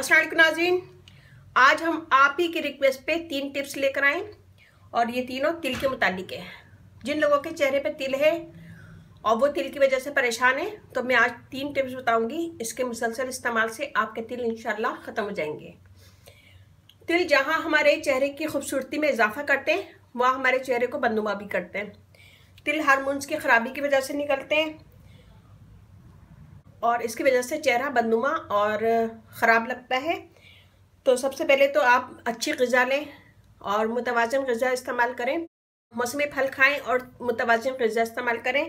असल अच्छा, नाजीन आज हम आप ही की रिक्वेस्ट पे तीन टिप्स लेकर आए और ये तीनों तिल के मुतालिक है जिन लोगों के चेहरे पे तिल है और वो तिल की वजह से परेशान है तो मैं आज तीन टिप्स बताऊंगी इसके मुसलसल इस्तेमाल से आपके तिल इन ख़त्म हो जाएंगे तिल जहाँ हमारे चेहरे की खूबसूरती में इजाफा करते हैं वहाँ हमारे चेहरे को बंदुमा भी करते हैं तिल हारमोन्स की ख़राबी की वजह से निकलते हैं और इसकी वजह से चेहरा बदनुमा और ख़राब लगता है तो सबसे पहले तो आप अच्छी गज़ा लें और मुतवाजन गज़ा इस्तेमाल करें मौसमी फल खाएं और मुतवाजन गज़ा इस्तेमाल करें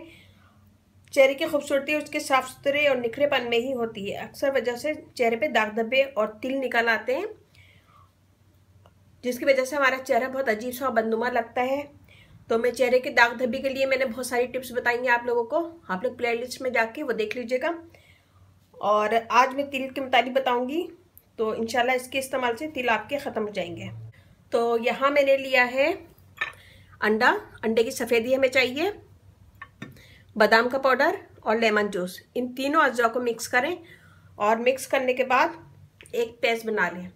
चेहरे की खूबसूरती उसके साफ़ सुथरे और निखरेपन में ही होती है अक्सर वजह से चेहरे पे दाग धब्बे और तिल निकल आते हैं जिसकी वजह से हमारा चेहरा बहुत अजीब सा बदनुमा लगता है तो मैं चेहरे के दाग धब्बे के लिए मैंने बहुत सारी टिप्स बताई हैं आप लोगों को आप लोग प्ले में जाके वो देख लीजिएगा और आज मैं तिल के मुताबिक बताऊंगी तो इनशाला इसके इस्तेमाल से तिल आपके ख़त्म हो जाएंगे तो यहाँ मैंने लिया है अंडा अंडे की सफ़ेदी हमें चाहिए बादाम का पाउडर और लेमन जूस इन तीनों अज्जा को मिक्स करें और मिक्स करने के बाद एक पेस्ट बना लें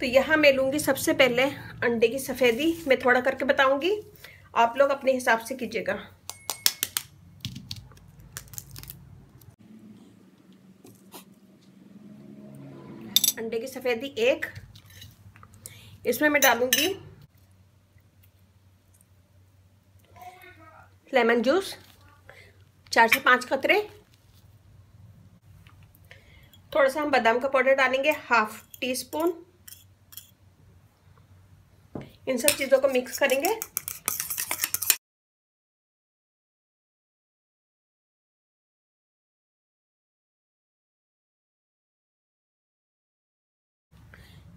तो यहाँ मैं लूँगी सबसे पहले अंडे की सफ़ेदी मैं थोड़ा करके बताऊँगी आप लोग अपने हिसाब से कीजिएगा अंडे की सफ़ेदी एक इसमें मैं डालूंगी लेमन जूस चार से पाँच कतरे थोड़ा सा हम बादाम का पाउडर डालेंगे हाफ टी स्पून इन सब चीज़ों को मिक्स करेंगे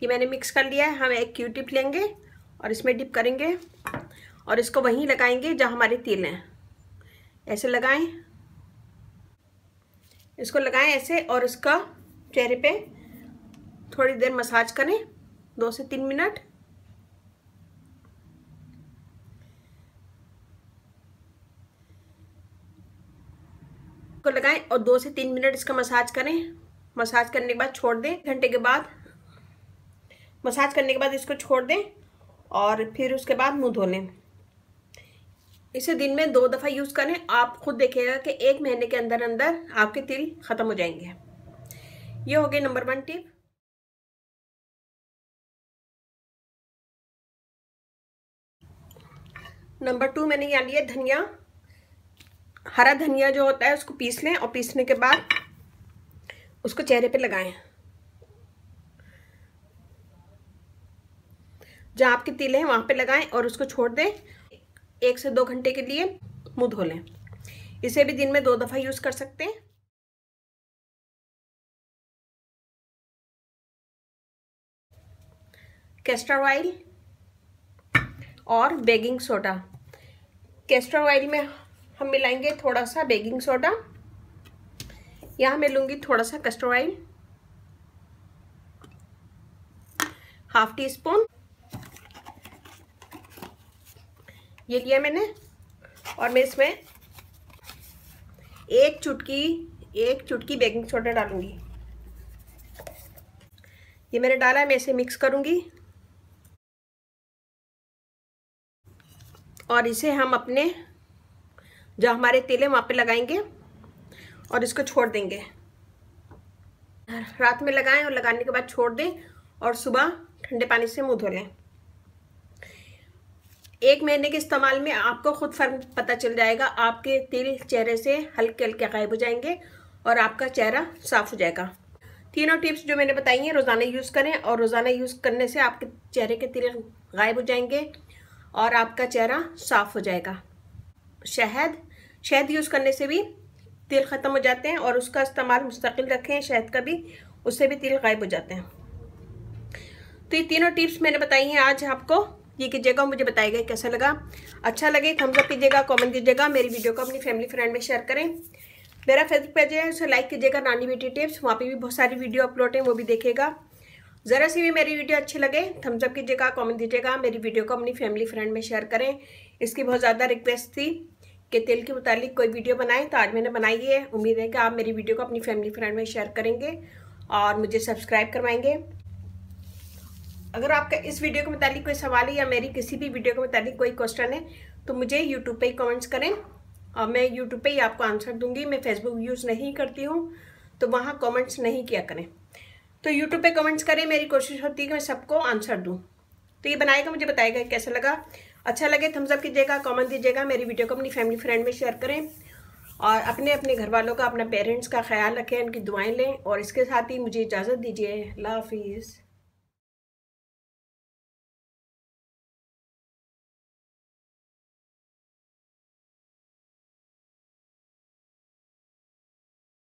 ये मैंने मिक्स कर लिया है हम एक क्यू टिप लेंगे और इसमें डिप करेंगे और इसको वहीं लगाएंगे जहाँ हमारे तिल हैं ऐसे लगाएं इसको लगाएं ऐसे और इसका चेहरे पे थोड़ी देर मसाज करें दो से तीन मिनट को लगाएं और दो से तीन मिनट इसका मसाज करें मसाज करने के बाद छोड़ दें घंटे के बाद मसाज करने के बाद इसको छोड़ दें और फिर उसके बाद मुंह धो लें इसे दिन में दो दफ़ा यूज़ करें आप खुद देखिएगा कि एक महीने के अंदर अंदर आपके तिल ख़त्म हो जाएंगे ये हो गए number one tip number two मैंने यहाँ लिया धनिया हरा धनिया जो होता है उसको पीस लें और पीसने के बाद उसको चेहरे पे लगाएं जहाँ आपके तिले हैं वहाँ पे लगाएं और उसको छोड़ दें एक से दो घंटे के लिए मुँह धो लें इसे भी दिन में दो दफ़ा यूज़ कर सकते हैं कैस्टर ऑयल और बेकिंग सोडा कैस्टर ऑयल में हम मिलाएंगे थोड़ा सा बेकिंग सोडा यहाँ मैं लूँगी थोड़ा सा castor oil half teaspoon ये लिया मैंने और मैं इसमें एक चुटकी एक चुटकी बेकिंग सोडा डालूंगी ये मैंने डाला है मैं इसे मिक्स करूंगी और इसे हम अपने जो हमारे तेल है वहाँ पर लगाएंगे और इसको छोड़ देंगे रात में लगाएं और लगाने के बाद छोड़ दें और सुबह ठंडे पानी से मुंह धो लें एक महीने के इस्तेमाल में आपको खुद फर्क पता चल जाएगा आपके तिल चेहरे से हल्के हल्के गायब हो जाएंगे और आपका चेहरा साफ हो जाएगा तीनों टिप्स जो मैंने बताई हैं रोज़ाना यूज़ करें और रोज़ाना यूज़ करने से आपके चेहरे के तिल गायब हो जाएंगे और आपका चेहरा साफ हो जाएगा शहद शहद यूज़ करने से भी तिल ख़त्म हो जाते हैं और उसका इस्तेमाल मुस्तकिल रखें शहद का भी उससे भी तिल गायब हो जाते हैं तो ये तीनों टिप्स मैंने बताई हैं आज आपको ये कीजिएगा मुझे बताइएगा कैसा लगा अच्छा लगे थम्सअप तो कीजिएगा कॉमेंट कीजिएगा मेरी वीडियो को अपनी फैमिली फ्रेंड में शेयर करें मेरा फेसबुक पेज है उसे लाइक कीजिएगा नानी बेटी टिप्स वहाँ पे भी बहुत सारी वीडियो अपलोड है वो भी देखेगा ज़रा सी भी मेरी वीडियो अच्छी लगे थम्सअप कीजिएगा कॉमेंट दीजिएगा मेरी वीडियो को अपनी फैमिली फ्रेंड में शेयर करें इसकी बहुत ज़्यादा रिक्वेस्ट थी कि तेल के मुतालिक कोई वीडियो बनाएं तो आज मैंने बनाई है उम्मीद है कि आप मेरी वीडियो को अपनी फैमिली फ्रेंड में शेयर करेंगे और मुझे सब्सक्राइब करवाएंगे अगर आपका इस वीडियो के मुताबिक कोई सवाल है या मेरी किसी भी वीडियो के मुतालिक कोई क्वेश्चन है तो मुझे यूट्यूब पर ही कॉमेंट्स करें और मैं यूट्यूब पर ही आपको आंसर दूंगी मैं फेसबुक यूज़ नहीं करती हूँ तो वहाँ कॉमेंट्स नहीं किया करें तो यूट्यूब पर कमेंट्स करें मेरी कोशिश होती है कि मैं सबको आंसर दूँ तो ये बनाएगा मुझे बताएगा कैसा लगा अच्छा लगे थम्सअप कीजिएगा कॉमेंट दीजिएगा मेरी वीडियो को अपनी फैमिली फ्रेंड में शेयर करें और अपने अपने घर वालों का अपने पेरेंट्स का ख्याल रखें उनकी दुआएं लें और इसके साथ ही मुझे इजाज़त दीजिए अल्लाह हाफिज़